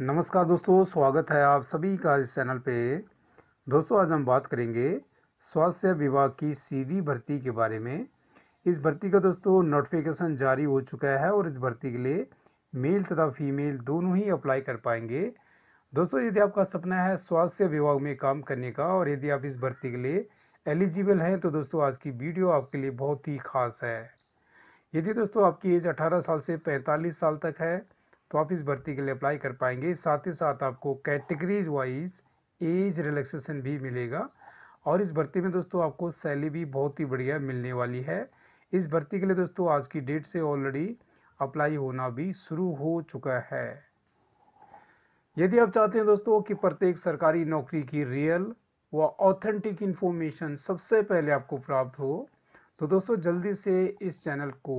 नमस्कार दोस्तों स्वागत है आप सभी का इस चैनल पे दोस्तों आज हम बात करेंगे स्वास्थ्य विभाग की सीधी भर्ती के बारे में इस भर्ती का दोस्तों नोटिफिकेशन जारी हो चुका है और इस भर्ती के लिए मेल तथा फीमेल दोनों ही अप्लाई कर पाएंगे दोस्तों यदि आपका सपना है स्वास्थ्य विभाग में काम करने का और यदि आप इस भर्ती के लिए एलिजिबल हैं तो दोस्तों आज की वीडियो आपके लिए बहुत ही खास है यदि दोस्तों आपकी एज 18 साल से 45 साल तक है तो आप इस भर्ती के लिए अप्लाई कर पाएंगे साथ ही साथ आपको कैटेगरीज वाइज एज रिलैक्सेशन भी मिलेगा और इस भर्ती में दोस्तों आपको सैलरी भी बहुत ही बढ़िया मिलने वाली है इस भर्ती के लिए दोस्तों आज की डेट से ऑलरेडी अप्लाई होना भी शुरू हो चुका है यदि आप चाहते हैं दोस्तों कि प्रत्येक सरकारी नौकरी की रियल व ऑथेंटिक इन्फॉर्मेशन सबसे पहले आपको प्राप्त हो तो दोस्तों जल्दी से इस चैनल को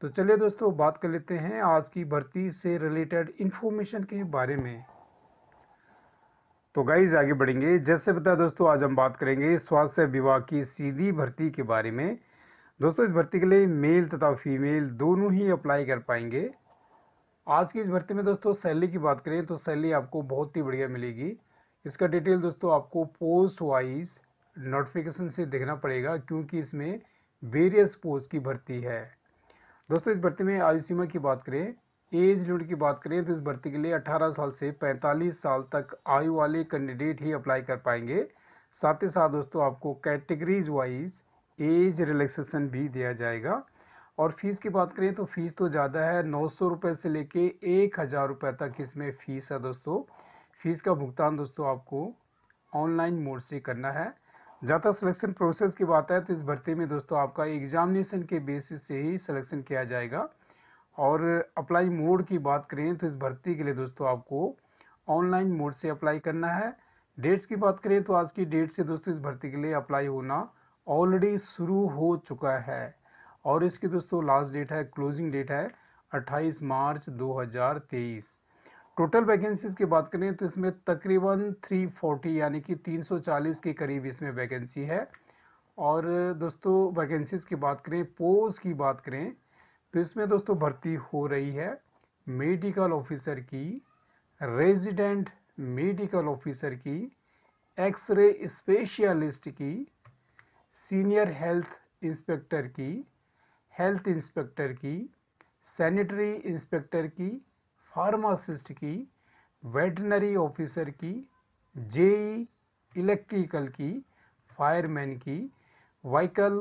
तो चलिए दोस्तों बात कर लेते हैं आज की भर्ती से रिलेटेड इन्फॉर्मेशन के बारे में तो गाइज आगे बढ़ेंगे जैसे बताया दोस्तों आज हम बात करेंगे स्वास्थ्य विभाग की सीधी भर्ती के बारे में दोस्तों इस भर्ती के लिए मेल तथा फीमेल दोनों ही अप्लाई कर पाएंगे आज की इस भर्ती में दोस्तों सैलरी की बात करें तो सैलरी आपको बहुत ही बढ़िया मिलेगी इसका डिटेल दोस्तों आपको पोस्ट वाइज नोटिफिकेशन से देखना पड़ेगा क्योंकि इसमें वेरियस पोस्ट की भर्ती है दोस्तों इस भर्ती में आयु सीमा की बात करें एज लिमिट की बात करें तो इस भर्ती के लिए 18 साल से 45 साल तक आयु वाले कैंडिडेट ही अप्लाई कर पाएंगे साथ ही साथ दोस्तों आपको कैटेगरीज वाइज एज रिलैक्सेशन भी दिया जाएगा और फीस की बात करें तो फीस तो ज़्यादा है नौ सौ रुपये से लेके एक हज़ार रुपये तक इसमें फ़ीस है दोस्तों फीस का भुगतान दोस्तों आपको ऑनलाइन मोड से करना है जहाँ तक सिलेक्शन प्रोसेस की बात है तो इस भर्ती में दोस्तों आपका एग्जामिनेशन के बेसिस से ही सिलेक्शन किया जाएगा और अप्लाई मोड की बात करें तो इस भर्ती के लिए दोस्तों आपको ऑनलाइन मोड से अप्लाई करना है डेट्स की बात करें तो आज की डेट से दोस्तों इस भर्ती के लिए अप्लाई होना ऑलरेडी शुरू हो चुका है और इसकी दोस्तों लास्ट डेट है क्लोजिंग डेट है 28 मार्च 2023 टोटल वैकेंसीज की बात करें तो इसमें तकरीबन 340 यानी कि 340 के करीब इसमें वैकेंसी है और दोस्तों वैकेंसीज की बात करें पोस्ट की बात करें तो इसमें दोस्तों भर्ती हो रही है मेडिकल ऑफिसर की रेजिडेंट मेडिकल ऑफिसर की एक्सरे स्पेशलिस्ट की सीनियर हेल्थ इंस्पेक्टर की हेल्थ इंस्पेक्टर की सैनिटरी इंस्पेक्टर की फार्मासिस्ट की वेटनरी ऑफिसर की जेई इलेक्ट्रिकल e की फायरमैन की वहीकल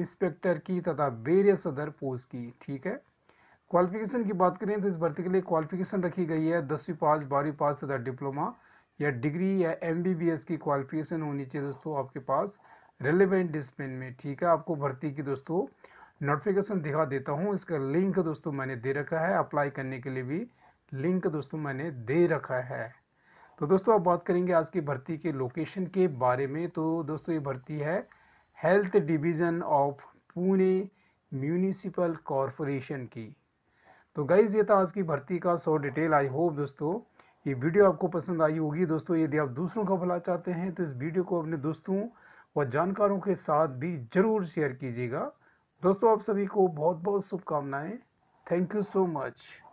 इंस्पेक्टर की तथा वेरियस अदर पोस्ट की ठीक है क्वालिफिकेशन की बात करें तो इस भर्ती के लिए क्वालिफिकेशन रखी गई है दसवीं पास बारहवीं पास तथा डिप्लोमा या डिग्री या एमबीबीएस की क्वालिफिकेशन होनी चाहिए दोस्तों आपके पास रेलिवेंट डिस्प्लिन में ठीक है आपको भर्ती की दोस्तों नोटिफिकेशन दिखा देता हूँ इसका लिंक दोस्तों मैंने दे रखा है अप्लाई करने के लिए भी लिंक दोस्तों मैंने दे रखा है तो दोस्तों अब बात करेंगे आज की भर्ती के लोकेशन के बारे में तो दोस्तों ये भर्ती है health division of Pune municipal corporation की तो गाइज ये था आज की भर्ती का सो डिटेल आई होप दोस्तों ये वीडियो आपको पसंद आई होगी दोस्तों यदि आप दूसरों का भला चाहते हैं तो इस वीडियो को अपने दोस्तों व जानकारों के साथ भी ज़रूर शेयर कीजिएगा दोस्तों आप सभी को बहुत बहुत शुभकामनाएँ थैंक यू सो मच